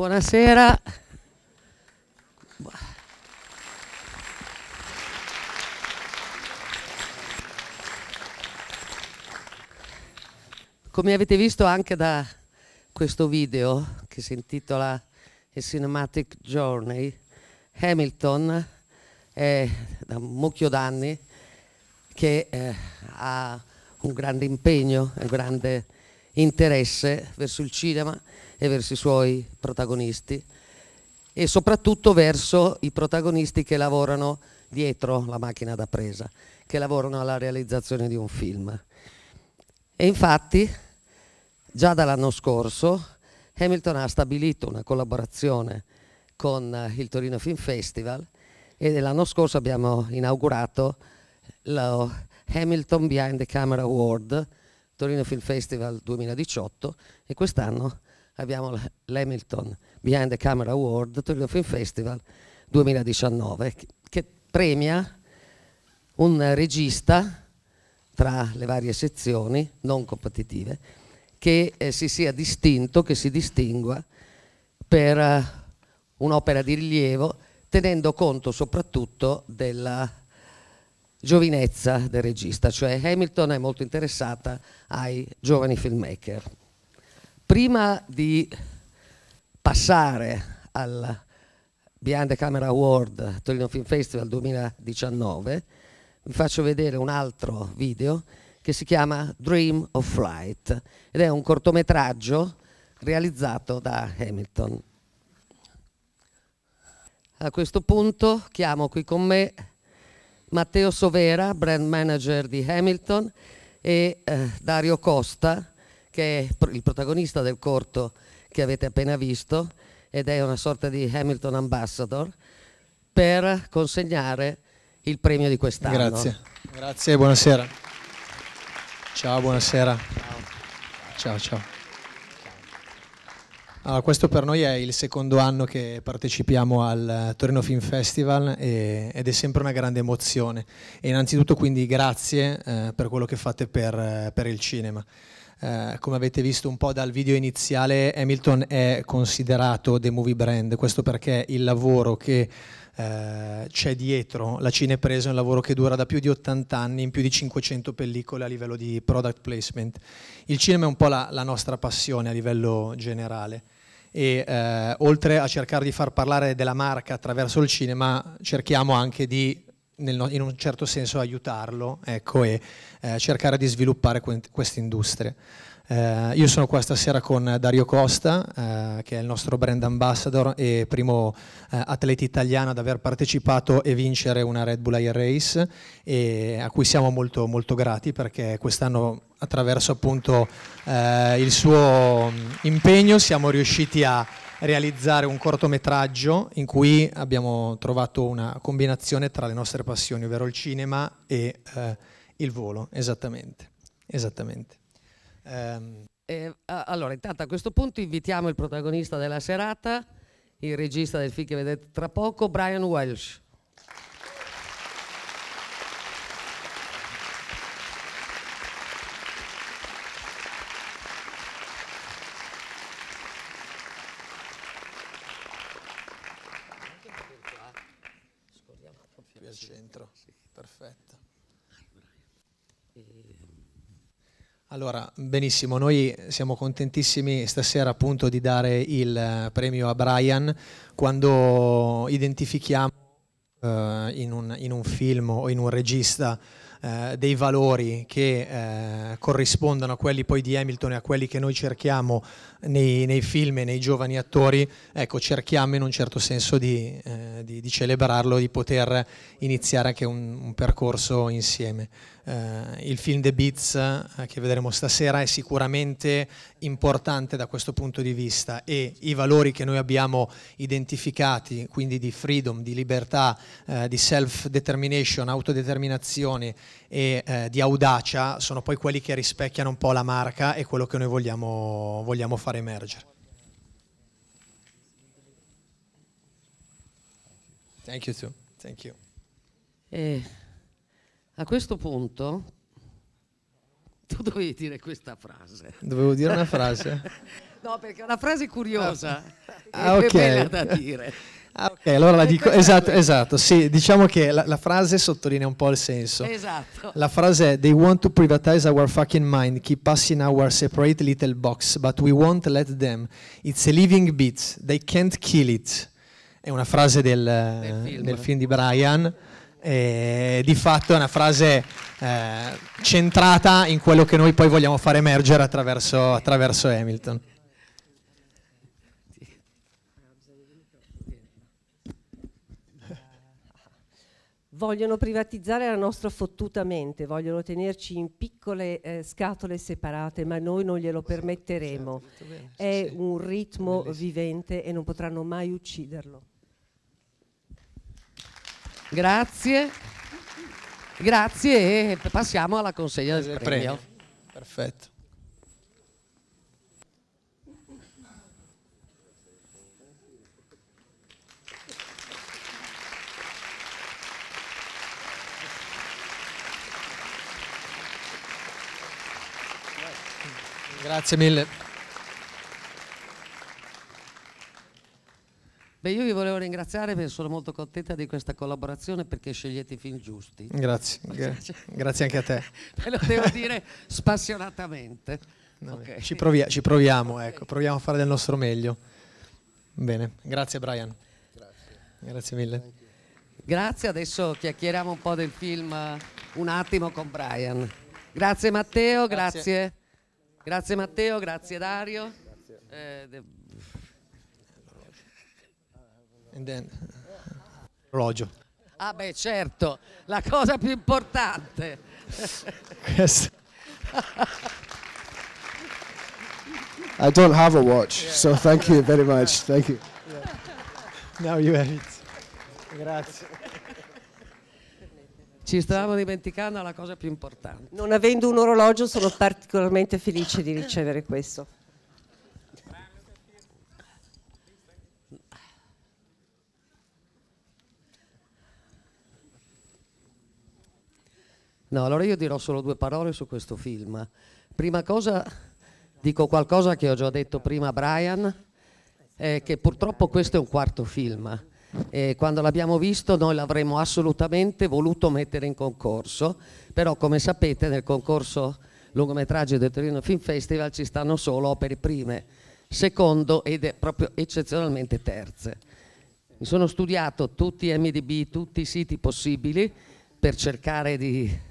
Buonasera. Come avete visto anche da questo video che si intitola A Cinematic Journey, Hamilton è da un mucchio d'anni che eh, ha un grande impegno, un grande interesse verso il cinema e verso i suoi protagonisti e soprattutto verso i protagonisti che lavorano dietro la macchina da presa, che lavorano alla realizzazione di un film. E infatti già dall'anno scorso Hamilton ha stabilito una collaborazione con il Torino Film Festival e l'anno scorso abbiamo inaugurato lo Hamilton Behind the Camera Award Torino Film Festival 2018 e quest'anno abbiamo l'Hamilton Behind the Camera Award Torino Film Festival 2019 che premia un regista tra le varie sezioni non competitive che eh, si sia distinto, che si distingua per uh, un'opera di rilievo tenendo conto soprattutto della giovinezza del regista, cioè Hamilton è molto interessata ai giovani filmmaker. Prima di passare al Behind the Camera Award Torino Film Festival 2019 vi faccio vedere un altro video che si chiama Dream of Flight ed è un cortometraggio realizzato da Hamilton. A questo punto chiamo qui con me Matteo Sovera, brand manager di Hamilton, e eh, Dario Costa, che è il protagonista del corto che avete appena visto ed è una sorta di Hamilton Ambassador, per consegnare il premio di quest'anno. Grazie, grazie buonasera. Ciao, buonasera. Ciao, ciao. ciao. Allora, questo per noi è il secondo anno che partecipiamo al eh, Torino Film Festival e, ed è sempre una grande emozione. E innanzitutto quindi grazie eh, per quello che fate per, eh, per il cinema. Eh, come avete visto un po' dal video iniziale, Hamilton è considerato The Movie Brand, questo perché il lavoro che eh, c'è dietro la cinepresa è un lavoro che dura da più di 80 anni in più di 500 pellicole a livello di product placement. Il cinema è un po' la, la nostra passione a livello generale e eh, oltre a cercare di far parlare della marca attraverso il cinema cerchiamo anche di nel, in un certo senso aiutarlo ecco, e eh, cercare di sviluppare que queste industrie. Eh, io sono qua stasera con Dario Costa, eh, che è il nostro brand ambassador e primo eh, atleta italiano ad aver partecipato e vincere una Red Bull Air Race, a cui siamo molto, molto grati perché quest'anno attraverso appunto, eh, il suo mm, impegno siamo riusciti a realizzare un cortometraggio in cui abbiamo trovato una combinazione tra le nostre passioni, ovvero il cinema e eh, il volo, esattamente. esattamente. Um. Eh, allora, intanto a questo punto invitiamo il protagonista della serata, il regista del film che vedete tra poco, Brian Welsh. Allora, benissimo, noi siamo contentissimi stasera appunto di dare il eh, premio a Brian quando identifichiamo eh, in, un, in, un, film o in un regista eh, dei valori che eh, corrispondono a quelli poi di Hamilton e a quelli che noi cerchiamo nei, nei, film e nei giovani attori, ecco, cerchiamo in un certo senso di, eh, di, di celebrarlo, di poter iniziare anche un, un percorso insieme. Eh, il film The Beats eh, che vedremo stasera è sicuramente importante da questo punto di vista e i valori che noi abbiamo identificati, quindi di freedom, di libertà, eh, di self-determination, autodeterminazione e eh, di audacia, sono poi quelli che rispecchiano un po' la marca e quello che noi vogliamo, vogliamo fare far emergere. Thank you too. Thank you. Eh, a questo punto tu dovevi dire questa frase. Dovevo dire una frase? no, perché è una frase curiosa ah, e okay. bella da dire. Ah, ok, allora la eh, dico. Esatto, esatto. Sì, diciamo che la, la, frase sottolinea un po' il senso. Esatto. La frase è: They want to privatize our fucking mind, keep us in our separate little box, but we won't let them. It's a living beat, they can't kill it. È una frase del, del film. del film di Brian. E di fatto è una frase eh, centrata in quello che noi poi vogliamo far emergere attraverso, attraverso Hamilton. vogliono privatizzare la nostra fottuta mente, vogliono tenerci in piccole eh, scatole separate, ma noi non glielo permetteremo. È un ritmo vivente e non potranno mai ucciderlo. Grazie. Grazie e passiamo alla consegna del, premio. premio. Perfetto. Grazie mille. Beh, io vi volevo ringraziare perché sono molto contenta di questa collaborazione perché scegliete i film giusti. Grazie, cioè, cioè, grazie, anche a te. Ve lo devo dire spassionatamente. No, okay. ci, provia ci, proviamo, okay. ecco, proviamo a fare del nostro meglio. Bene, grazie Brian. Grazie, grazie mille. Grazie, adesso chiacchieriamo un po' del film un attimo con Brian. Grazie Matteo, grazie. Grazie, grazie Matteo, grazie Dario. Grazie. Eh, Orologio. Ah beh certo, la cosa più importante. Yes. I don't have a watch, yeah. so thank you very much. Thank you. Yeah. Now you have it. Grazie. Ci stavamo dimenticando la cosa più importante. Non avendo un orologio sono particolarmente felice di ricevere questo. No, allora io dirò solo due parole su questo film. Prima cosa dico qualcosa che ho già detto prima a Brian, eh, che purtroppo questo è un quarto film. E quando l'abbiamo visto noi l'avremmo assolutamente voluto mettere in concorso, però come sapete nel concorso lungometraggi del Torino Film Festival ci stanno solo opere prime, secondo ed proprio eccezionalmente terze. Mi sono studiato tutti i MDB, tutti i siti possibili per cercare di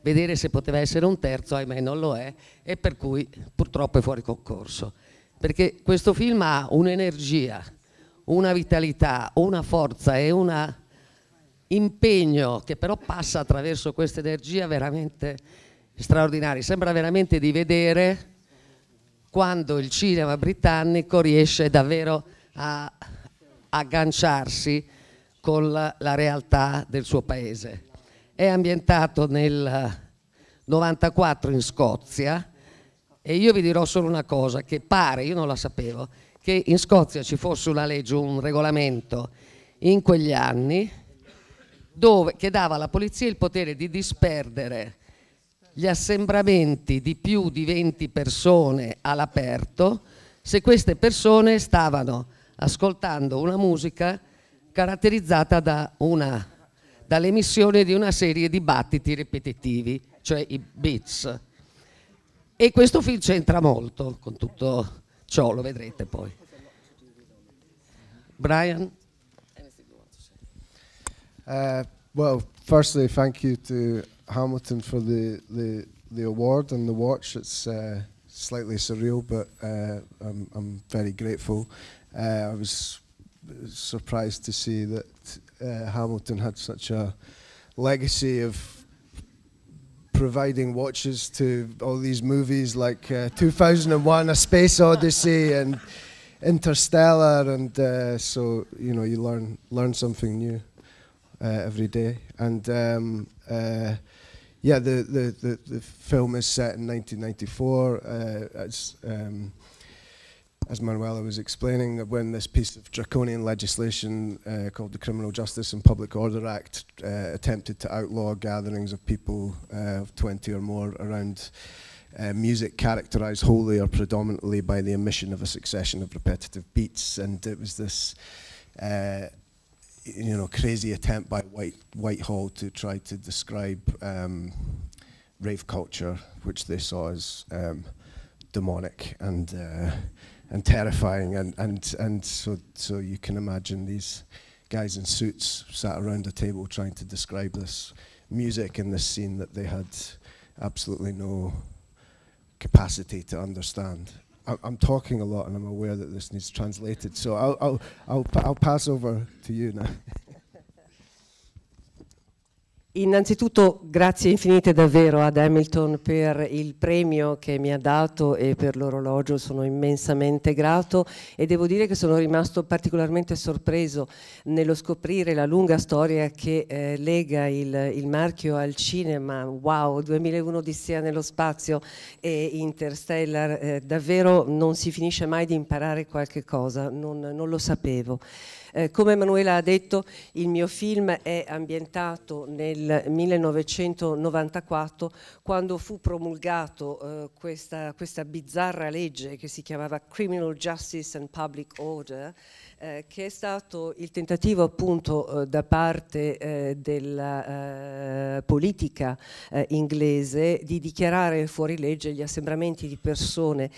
vedere se poteva essere un terzo, ahimè non lo è, e per cui purtroppo è fuori concorso. Perché questo film ha un'energia, una vitalità, una forza e un impegno che però passa attraverso questa energia veramente straordinaria. Sembra veramente di vedere quando il cinema britannico riesce davvero a agganciarsi con la realtà del suo paese è ambientato nel 94 eh, in Scozia e io vi dirò solo una cosa che pare, io non la sapevo, che in Scozia ci fosse una legge, un regolamento in quegli anni dove, che dava alla polizia il potere di disperdere gli assembramenti di più di 20 persone all'aperto se queste persone stavano ascoltando una musica caratterizzata da una dall'emissione di una serie di battiti ripetitivi, cioè i beats. E questo film c'entra molto con tutto ciò, lo vedrete poi. Brian? Uh, well, firstly, thank you to Hamilton for the, the, the award and the watch. It's uh, slightly surreal, but uh, I'm, I'm very grateful. Uh, I was surprised to see that uh, Hamilton had such a legacy of providing watches to all these movies like uh, 2001 A Space Odyssey and Interstellar and uh, so you know you learn learn something new uh, every day and um, uh, yeah the, the, the, the, film is set in 1994 it's uh, um, as Manuela was explaining, that when this piece of draconian legislation uh, called the Criminal Justice and Public Order Act uh, attempted to outlaw gatherings of people uh, of 20 or more around uh, music characterized wholly or predominantly by the emission of a succession of repetitive beats, and it was this uh, you know, crazy attempt by White Whitehall to try to describe um, rave culture, which they saw as um, demonic and uh, and terrifying. And, and, and so, so you can imagine these guys in suits sat around a table trying to describe this music in this scene that they had absolutely no capacity to understand. I, am talking a lot and I'm aware that this needs translated, so I'll, I'll, I'll, I'll pass over to you now. Innanzitutto grazie infinite davvero ad Hamilton per il premio che mi ha dato e per l'orologio, sono immensamente grato e devo dire che sono rimasto particolarmente sorpreso nello scoprire la lunga storia che eh, lega il, il, marchio al cinema, wow, 2001 Odissea nello spazio e Interstellar, eh, davvero non si finisce mai di imparare qualche cosa, non, non lo sapevo. Eh, come Emanuela ha detto, il mio film è ambientato nel 1994 quando fu promulgato eh, questa, questa bizzarra legge che si chiamava Criminal Justice and Public Order eh, che è stato il tentativo appunto eh, da parte eh, della eh, politica eh, inglese di dichiarare fuori legge gli assembramenti di persone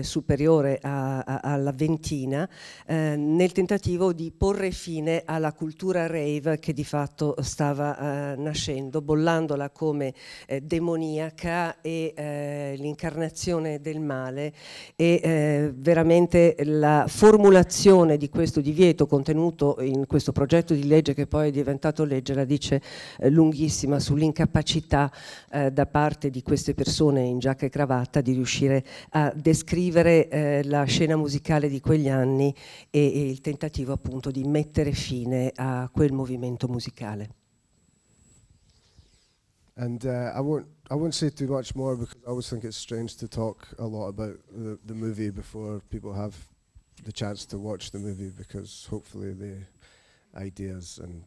superiore a, a, alla ventina nel tentativo di porre fine alla cultura rave che di fatto stava eh, nascendo, bollandola come eh, demoniaca e eh, l'incarnazione del male e eh, veramente la formulazione di questo divieto contenuto in questo progetto di legge che poi è diventato legge la dice eh, lunghissima sull'incapacità eh, da parte di queste persone in giacca e cravatta di riuscire a descrivere la scena musicale di quegli anni e, e il tentativo appunto appunto di mettere fine a quel movimento musicale. And uh, I won't I won't say too much more because I always think it's strange to talk a lot about the, the movie before people have the chance to watch the movie because hopefully the ideas and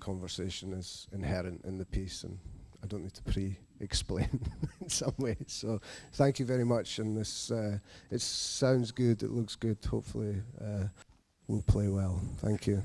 conversation is inherent in the piece and I don't need to pre-explain in some way. So thank you very much and this uh, it sounds good, it looks good hopefully. Uh, will play well. Thank you.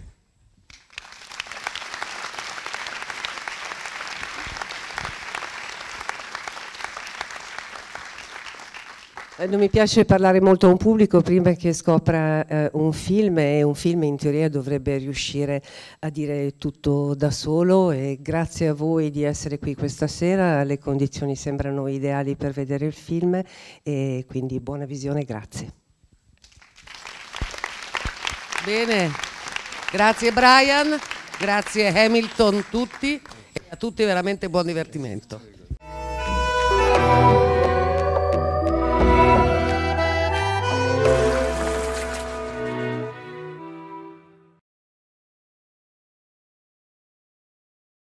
Eh, non mi piace parlare molto a un pubblico prima che scopra eh, un film e un film in teoria dovrebbe riuscire a dire tutto da solo e grazie a voi di essere qui questa sera, le condizioni sembrano ideali per vedere il film e quindi buona visione, grazie. Bene, grazie Brian, grazie Hamilton, tutti e a tutti veramente buon divertimento.